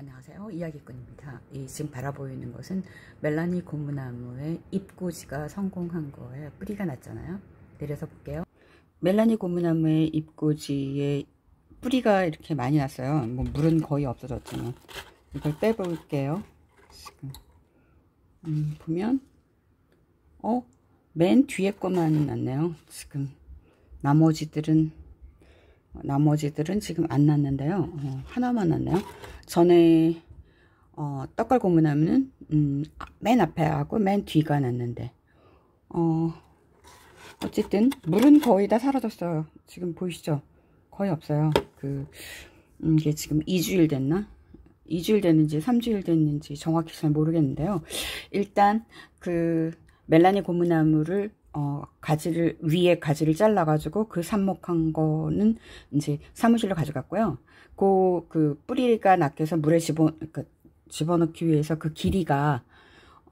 안녕하세요 이야기꾼입니다 이 지금 바라보이는 것은 멜라니 고무나무의 잎꽂이가 성공한 거에 뿌리가 났잖아요 내려서 볼게요 멜라니 고무나무의 잎꽂이에 뿌리가 이렇게 많이 났어요 뭐 물은 거의 없어졌지만 이걸 빼볼게요 지금 음, 보면 어? 맨 뒤에 것만 났네요 지금 나머지들은 나머지들은 지금 안 났는데요 어, 하나만 났네요 전에 어, 떡갈 고무나무는 음, 아, 맨 앞에 하고 맨 뒤가 났는데 어, 어쨌든 물은 거의 다 사라졌어요. 지금 보이시죠? 거의 없어요. 그 음, 이게 지금 2주일 됐나? 2주일 됐는지 3주일 됐는지 정확히 잘 모르겠는데요. 일단 그 멜라니 고무나무를 어, 가지를, 위에 가지를 잘라가지고 그 삽목한 거는 이제 사무실로 가져갔고요. 그, 그 뿌리가 낚여서 물에 집어, 그, 집어넣기 위해서 그 길이가,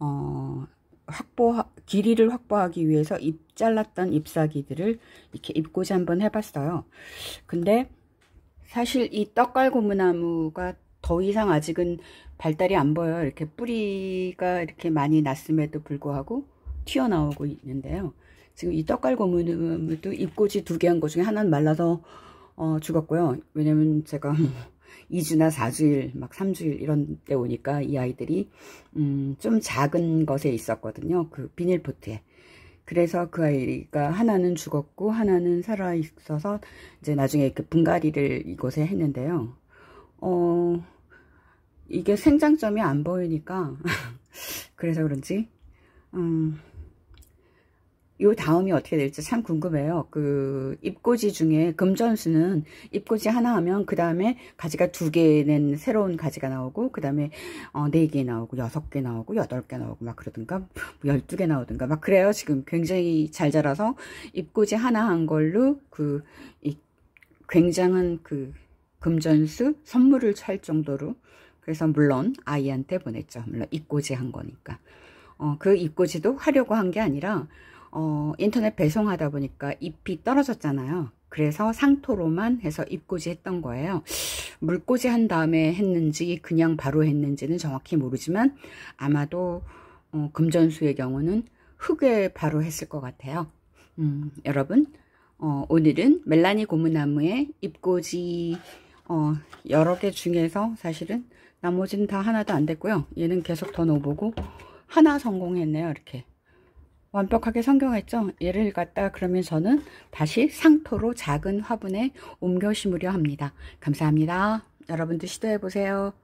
어, 확보, 길이를 확보하기 위해서 입 잘랐던 잎사귀들을 이렇게 입고지 한번 해봤어요. 근데 사실 이 떡갈고무나무가 더 이상 아직은 발달이 안 보여요. 이렇게 뿌리가 이렇게 많이 났음에도 불구하고 튀어나오고 있는데요. 지금 이 떡갈 고무도 잎꽂이 두 개 한 것 중에 하나는 말라서 어, 죽었고요. 왜냐면 제가 2주나 뭐 4주일, 막 3주일 이런 때 오니까 이 아이들이 음, 좀 작은 것에 있었거든요. 그 비닐포트에. 그래서 그 아이가 하나는 죽었고 하나는 살아 있어서 이제 나중에 그 분갈이를 이곳에 했는데요. 어 이게 생장점이 안 보이니까 그래서 그런지 음요 다음이 어떻게 될지 참 궁금해요. 그 잎꽂이 중에 금전수는 잎꽂이 하나 하면 그 다음에 가지가 두 개는 새로운 가지가 나오고 그 다음에 어, 네 개 나오고 여섯 개 나오고 여덟 개 나오고 막 그러든가 열두 개 나오든가 막 그래요. 지금 굉장히 잘 자라서 잎꽂이 하나 한 걸로 그 이, 굉장한 그 금전수 선물을 찰 정도로 그래서 물론 아이한테 보냈죠. 물론 잎꽂이 한 거니까. 어, 그 잎꽂이도 하려고 한 게 아니라 어, 인터넷 배송하다 보니까 잎이 떨어졌잖아요. 그래서 상토로만 해서 잎꽂이 했던 거예요. 물꽂이 한 다음에 했는지 그냥 바로 했는지는 정확히 모르지만 아마도 어, 금전수의 경우는 흙에 바로 했을 것 같아요. 음, 여러분 어, 오늘은 멜라니 고무나무의 잎꽂이 어, 여러 개 중에서 사실은 나머지는 다 하나도 안 됐고요. 얘는 계속 더 넣어보고 하나 성공했네요. 이렇게 완벽하게 성경했죠. 예를갖다 그러면 저는 다시 상토로 작은 화분에 옮겨 심으려 합니다. 감사합니다. 여러분도 시도해 보세요.